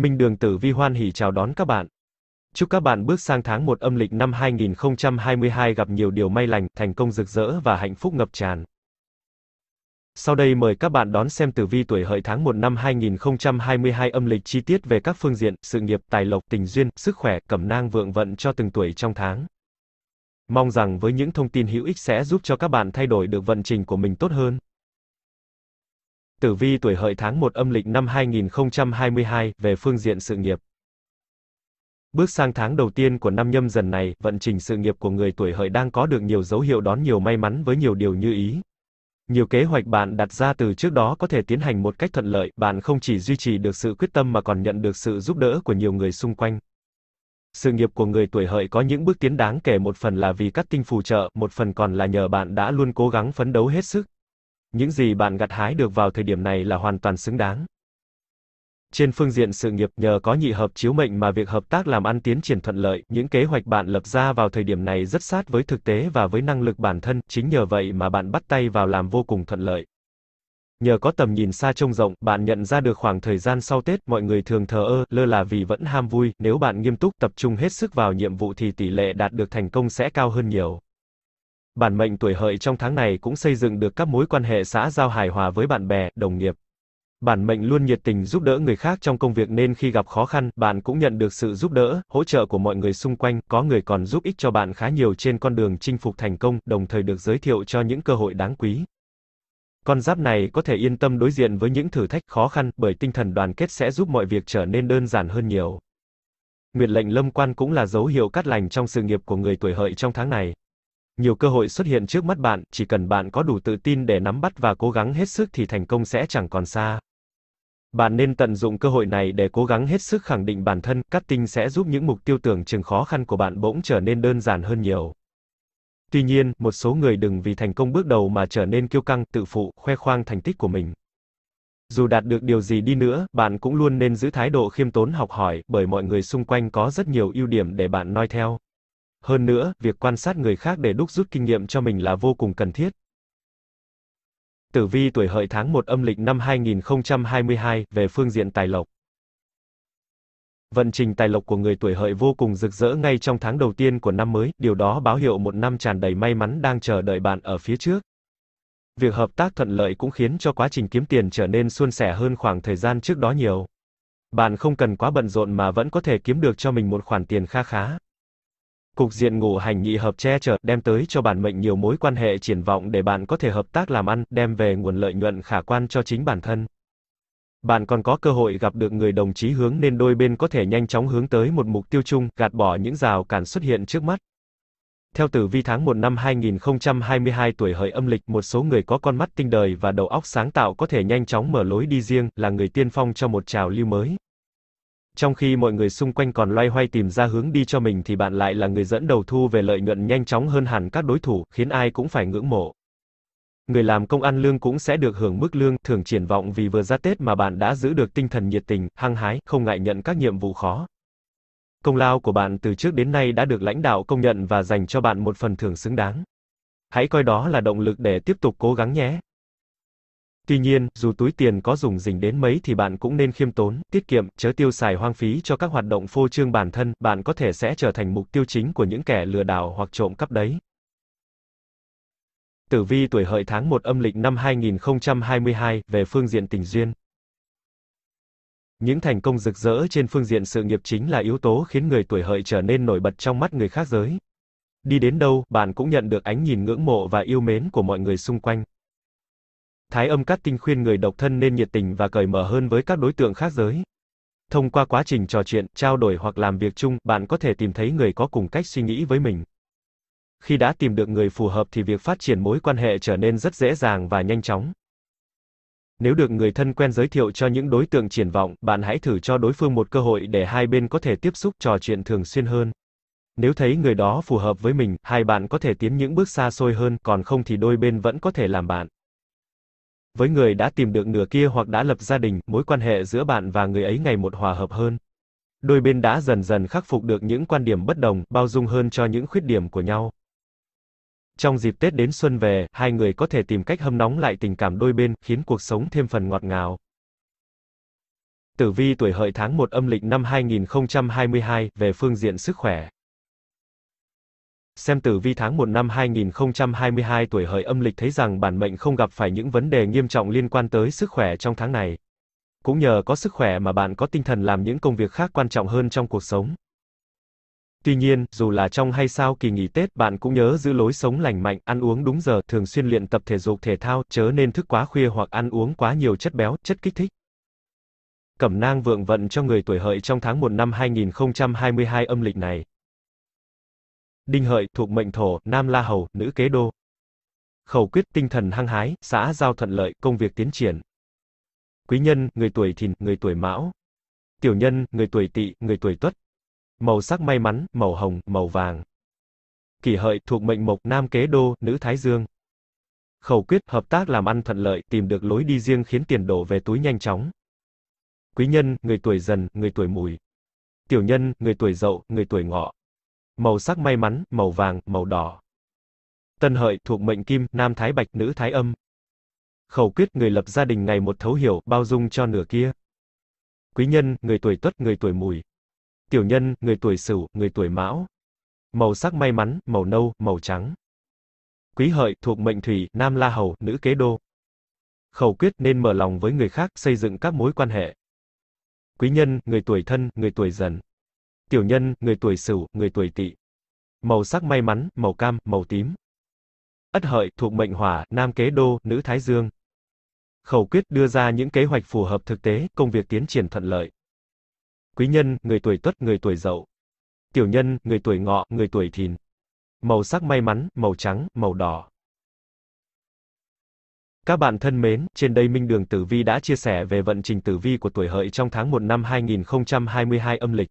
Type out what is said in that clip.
Minh Đường Tử Vi hoan hỉ chào đón các bạn. Chúc các bạn bước sang tháng 1 âm lịch năm 2022 gặp nhiều điều may lành, thành công rực rỡ và hạnh phúc ngập tràn. Sau đây mời các bạn đón xem tử vi tuổi hợi tháng 1 năm 2022 âm lịch chi tiết về các phương diện, sự nghiệp, tài lộc, tình duyên, sức khỏe, cẩm nang vượng vận cho từng tuổi trong tháng. Mong rằng với những thông tin hữu ích sẽ giúp cho các bạn thay đổi được vận trình của mình tốt hơn. Tử vi tuổi hợi tháng 1 âm lịch năm 2022, về phương diện sự nghiệp. Bước sang tháng đầu tiên của năm nhâm dần này, vận trình sự nghiệp của người tuổi hợi đang có được nhiều dấu hiệu đón nhiều may mắn với nhiều điều như ý. Nhiều kế hoạch bạn đặt ra từ trước đó có thể tiến hành một cách thuận lợi, bạn không chỉ duy trì được sự quyết tâm mà còn nhận được sự giúp đỡ của nhiều người xung quanh. Sự nghiệp của người tuổi hợi có những bước tiến đáng kể một phần là vì các tinh phù trợ, một phần còn là nhờ bạn đã luôn cố gắng phấn đấu hết sức những gì bạn gặt hái được vào thời điểm này là hoàn toàn xứng đáng. Trên phương diện sự nghiệp, nhờ có nhị hợp chiếu mệnh mà việc hợp tác làm ăn tiến triển thuận lợi, những kế hoạch bạn lập ra vào thời điểm này rất sát với thực tế và với năng lực bản thân, chính nhờ vậy mà bạn bắt tay vào làm vô cùng thuận lợi. Nhờ có tầm nhìn xa trông rộng, bạn nhận ra được khoảng thời gian sau Tết, mọi người thường thờ ơ, lơ là vì vẫn ham vui, nếu bạn nghiêm túc tập trung hết sức vào nhiệm vụ thì tỷ lệ đạt được thành công sẽ cao hơn nhiều bản mệnh tuổi hợi trong tháng này cũng xây dựng được các mối quan hệ xã giao hài hòa với bạn bè, đồng nghiệp. Bản mệnh luôn nhiệt tình giúp đỡ người khác trong công việc nên khi gặp khó khăn, bạn cũng nhận được sự giúp đỡ, hỗ trợ của mọi người xung quanh, có người còn giúp ích cho bạn khá nhiều trên con đường chinh phục thành công, đồng thời được giới thiệu cho những cơ hội đáng quý. Con giáp này có thể yên tâm đối diện với những thử thách khó khăn bởi tinh thần đoàn kết sẽ giúp mọi việc trở nên đơn giản hơn nhiều. Nguyệt lệnh lâm quan cũng là dấu hiệu cát lành trong sự nghiệp của người tuổi hợi trong tháng này. Nhiều cơ hội xuất hiện trước mắt bạn, chỉ cần bạn có đủ tự tin để nắm bắt và cố gắng hết sức thì thành công sẽ chẳng còn xa. Bạn nên tận dụng cơ hội này để cố gắng hết sức khẳng định bản thân, tinh sẽ giúp những mục tiêu tưởng chừng khó khăn của bạn bỗng trở nên đơn giản hơn nhiều. Tuy nhiên, một số người đừng vì thành công bước đầu mà trở nên kiêu căng, tự phụ, khoe khoang thành tích của mình. Dù đạt được điều gì đi nữa, bạn cũng luôn nên giữ thái độ khiêm tốn học hỏi, bởi mọi người xung quanh có rất nhiều ưu điểm để bạn noi theo hơn nữa, việc quan sát người khác để đúc rút kinh nghiệm cho mình là vô cùng cần thiết. Tử vi tuổi hợi tháng 1 âm lịch năm 2022, về phương diện tài lộc. Vận trình tài lộc của người tuổi hợi vô cùng rực rỡ ngay trong tháng đầu tiên của năm mới, điều đó báo hiệu một năm tràn đầy may mắn đang chờ đợi bạn ở phía trước. Việc hợp tác thuận lợi cũng khiến cho quá trình kiếm tiền trở nên suôn sẻ hơn khoảng thời gian trước đó nhiều. Bạn không cần quá bận rộn mà vẫn có thể kiếm được cho mình một khoản tiền kha khá. Cục diện ngụ hành nghị hợp che chở, đem tới cho bản mệnh nhiều mối quan hệ triển vọng để bạn có thể hợp tác làm ăn, đem về nguồn lợi nhuận khả quan cho chính bản thân. Bạn còn có cơ hội gặp được người đồng chí hướng nên đôi bên có thể nhanh chóng hướng tới một mục tiêu chung, gạt bỏ những rào cản xuất hiện trước mắt. Theo tử vi tháng 1 năm 2022 tuổi hợi âm lịch, một số người có con mắt tinh đời và đầu óc sáng tạo có thể nhanh chóng mở lối đi riêng, là người tiên phong cho một trào lưu mới. Trong khi mọi người xung quanh còn loay hoay tìm ra hướng đi cho mình thì bạn lại là người dẫn đầu thu về lợi nhuận nhanh chóng hơn hẳn các đối thủ, khiến ai cũng phải ngưỡng mộ. Người làm công ăn lương cũng sẽ được hưởng mức lương thưởng triển vọng vì vừa ra Tết mà bạn đã giữ được tinh thần nhiệt tình, hăng hái, không ngại nhận các nhiệm vụ khó. Công lao của bạn từ trước đến nay đã được lãnh đạo công nhận và dành cho bạn một phần thưởng xứng đáng. Hãy coi đó là động lực để tiếp tục cố gắng nhé. Tuy nhiên, dù túi tiền có dùng dình đến mấy thì bạn cũng nên khiêm tốn, tiết kiệm, chớ tiêu xài hoang phí cho các hoạt động phô trương bản thân, bạn có thể sẽ trở thành mục tiêu chính của những kẻ lừa đảo hoặc trộm cắp đấy. Tử vi tuổi hợi tháng 1 âm lịch năm 2022, về phương diện tình duyên. Những thành công rực rỡ trên phương diện sự nghiệp chính là yếu tố khiến người tuổi hợi trở nên nổi bật trong mắt người khác giới. Đi đến đâu, bạn cũng nhận được ánh nhìn ngưỡng mộ và yêu mến của mọi người xung quanh. Thái Âm Cát Tinh khuyên người độc thân nên nhiệt tình và cởi mở hơn với các đối tượng khác giới. Thông qua quá trình trò chuyện, trao đổi hoặc làm việc chung, bạn có thể tìm thấy người có cùng cách suy nghĩ với mình. Khi đã tìm được người phù hợp thì việc phát triển mối quan hệ trở nên rất dễ dàng và nhanh chóng. Nếu được người thân quen giới thiệu cho những đối tượng triển vọng, bạn hãy thử cho đối phương một cơ hội để hai bên có thể tiếp xúc trò chuyện thường xuyên hơn. Nếu thấy người đó phù hợp với mình, hai bạn có thể tiến những bước xa xôi hơn, còn không thì đôi bên vẫn có thể làm bạn. Với người đã tìm được nửa kia hoặc đã lập gia đình, mối quan hệ giữa bạn và người ấy ngày một hòa hợp hơn. Đôi bên đã dần dần khắc phục được những quan điểm bất đồng, bao dung hơn cho những khuyết điểm của nhau. Trong dịp Tết đến xuân về, hai người có thể tìm cách hâm nóng lại tình cảm đôi bên, khiến cuộc sống thêm phần ngọt ngào. Tử vi tuổi hợi tháng 1 âm lịch năm 2022, về phương diện sức khỏe xem tử vi tháng 1 năm 2022 tuổi hợi âm lịch thấy rằng bản mệnh không gặp phải những vấn đề nghiêm trọng liên quan tới sức khỏe trong tháng này. Cũng nhờ có sức khỏe mà bạn có tinh thần làm những công việc khác quan trọng hơn trong cuộc sống. Tuy nhiên, dù là trong hay sau kỳ nghỉ Tết, bạn cũng nhớ giữ lối sống lành mạnh, ăn uống đúng giờ, thường xuyên luyện tập thể dục thể thao, chớ nên thức quá khuya hoặc ăn uống quá nhiều chất béo, chất kích thích. Cẩm nang vượng vận cho người tuổi hợi trong tháng 1 năm 2022 âm lịch này. Đinh Hợi, thuộc mệnh thổ, Nam La Hầu, nữ kế đô. Khẩu quyết tinh thần hăng hái, xã giao thuận lợi, công việc tiến triển. Quý nhân, người tuổi thìn, người tuổi mão. Tiểu nhân, người tuổi tỵ, người tuổi tuất. Màu sắc may mắn, màu hồng, màu vàng. Kỷ hợi, thuộc mệnh mộc, nam kế đô, nữ thái dương. Khẩu quyết, hợp tác làm ăn thuận lợi, tìm được lối đi riêng khiến tiền đổ về túi nhanh chóng. Quý nhân, người tuổi dần, người tuổi mùi. Tiểu nhân, người tuổi dậu, người tuổi ngọ. Màu sắc may mắn, màu vàng, màu đỏ. Tân hợi, thuộc mệnh kim, nam thái bạch, nữ thái âm. Khẩu quyết người lập gia đình ngày một thấu hiểu, bao dung cho nửa kia. Quý nhân, người tuổi tuất, người tuổi mùi. Tiểu nhân, người tuổi sửu, người tuổi mão. Màu sắc may mắn, màu nâu, màu trắng. Quý hợi, thuộc mệnh thủy, nam la hầu, nữ kế đô. Khẩu quyết nên mở lòng với người khác, xây dựng các mối quan hệ. Quý nhân, người tuổi thân, người tuổi dần tiểu nhân, người tuổi Sửu, người tuổi Tỵ. Màu sắc may mắn, màu cam, màu tím. Ất hợi thuộc mệnh hỏa, nam kế đô, nữ thái dương. Khẩu quyết đưa ra những kế hoạch phù hợp thực tế, công việc tiến triển thuận lợi. Quý nhân, người tuổi Tuất, người tuổi Dậu. Tiểu nhân, người tuổi Ngọ, người tuổi Thìn. Màu sắc may mắn, màu trắng, màu đỏ. Các bạn thân mến, trên đây Minh Đường Tử Vi đã chia sẻ về vận trình tử vi của tuổi hợi trong tháng 1 năm 2022 âm lịch.